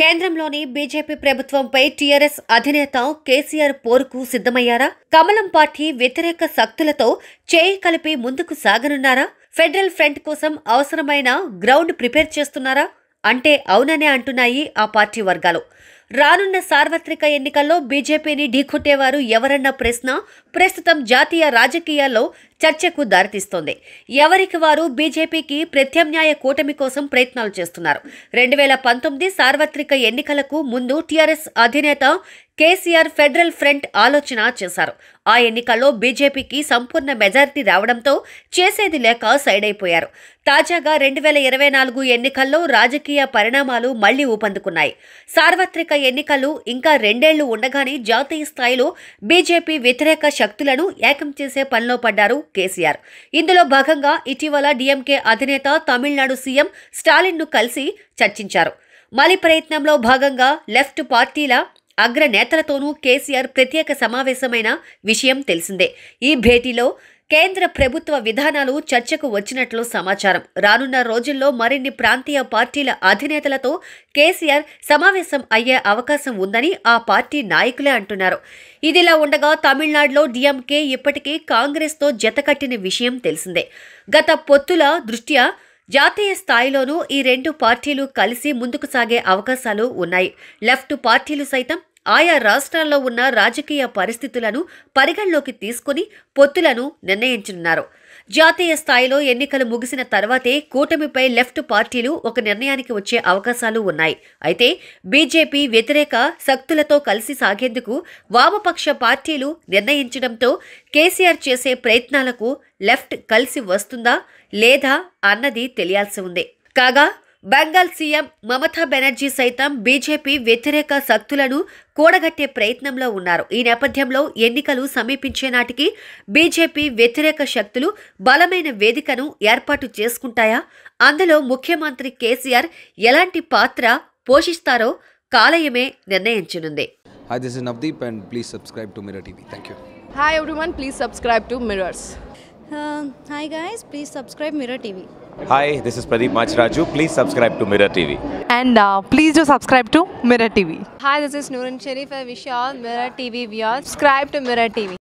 కేంద్రంలోని బీజేపీ ప్రభుత్వంపై టీఆర్ఎస్ అధినేత కేసీఆర్ పోరుకు సిద్ధమయ్యారా కమలం పార్టీ వ్యతిరేక శక్తులతో చేయి కలిపి ముందుకు సాగనున్నారా ఫెడరల్ ఫ్రంట్ కోసం అవసరమైన గ్రౌండ్ ప్రిపేర్ చేస్తున్నారా అంటే అవుననే అంటున్నాయి ఆ పార్టీ వర్గాలు రానున్న సార్వత్రిక ఎన్నికల్లో బీజేపీని ఢీకొట్టేవారు ఎవరన్న ప్రశ్న ప్రస్తుతం జాతీయ రాజకీయాల్లో చర్చకు దారితీస్తోంది ఎవరికి వారు బీజేపీకి ప్రత్యామ్నాయ కూటమి కోసం ప్రయత్నాలు చేస్తున్నారు రెండు వేల పంతొమ్మిది సార్వత్రిక ఎన్నికలకు ముందు టీఆర్ఎస్ అధినేత కేసీఆర్ ఫెడరల్ ఫ్రంట్ ఆలోచన చేశారు ఆ ఎన్నికల్లో బీజేపీకి సంపూర్ణ మెజార్టీ రావడంతో చేసేది లేక సైడ్ అయిపోయారు తాజాగా రెండు వేల ఇరవై నాలుగు ఎన్నికల్లో రాజకీయ పరిణామాలు మళ్లీ ఊపందుకున్నాయి సార్వత్రిక ఎన్నికలు ఇంకా రెండేళ్లు ఉండగానే జాతీయ స్థాయిలో బీజేపీ వ్యతిరేక శక్తులను ఏకం చేసే పనిలో పడ్డారు కేసీఆర్ ఇందులో భాగంగా ఇటీవల డీఎంకే అధినేత తమిళనాడు సీఎం స్టాలిన్ను కలిసి చర్చించారు మలి ప్రయత్నంలో భాగంగా లెఫ్ట్ పార్టీల అగ్రనేతలతోనూ కేసీఆర్ ప్రత్యేక సమావేశమైన విషయం తెలిసిందే ఈ భేటీలో కేంద్ర ప్రభుత్వ విధానాలు చర్చకు వచ్చినట్లు సమాచారం రానున్న రోజుల్లో మరిన్ని ప్రాంతీయ పార్టీల అధినేతలతో కేసీఆర్ సమావేశం అయ్యే అవకాశం ఉందని ఆ పార్టీ నాయకులే అంటున్నారు ఇదిలా ఉండగా తమిళనాడులో డిఎంకే ఇప్పటికీ కాంగ్రెస్తో జతకట్టిన విషయం తెలిసిందే గత పొత్తుల దృష్ట్యా జాతీయ స్థాయిలోనూ ఈ రెండు పార్టీలు కలిసి ముందుకు సాగే అవకాశాలు ఉన్నాయి లెఫ్ట్ పార్టీలు సైతం ఆయా రాష్ట్రాల్లో ఉన్న రాజకీయ పరిస్థితులను పరిగణలోకి తీసుకుని పొత్తులను నిర్ణయించనున్నారు జాతీయ స్థాయిలో ఎన్నికలు ముగిసిన తర్వాతే కూటమిపై లెఫ్ట్ పార్టీలు ఒక నిర్ణయానికి వచ్చే అవకాశాలు ఉన్నాయి అయితే బీజేపీ వ్యతిరేక శక్తులతో కలిసి సాగేందుకు వామపక్ష పార్టీలు నిర్ణయించడంతో కేసీఆర్ చేసే ప్రయత్నాలకు లెఫ్ట్ కలిసి వస్తుందా లేదా అన్నది తెలియాల్సి ఉంది కాగా బెంగాల్ సీఎం మమతా బెనర్జీ సైతం బీజేపీ వ్యతిరేక శక్తులను కూడగట్టే ప్రయత్నంలో ఉన్నారు ఈ నేపథ్యంలో ఎన్నికలు సమీపించే నాటికి బీజేపీ వ్యతిరేక శక్తులు బలమైన వేదికను ఏర్పాటు చేసుకుంటాయా అందులో ముఖ్యమంత్రి కేసీఆర్ ఎలాంటి పాత్ర పోషిస్తారో కాలయమే నిర్ణయించనుంది hi this is Navdeep and please subscribe to Mirror TV. Thank you. Hi, this is Pradeep Machraju. Please subscribe to Mirror TV. And uh, please do subscribe to Mirror TV. Hi, this is Noorun Sharif. I wish you all Mirror TV viewers subscribe to Mirror TV.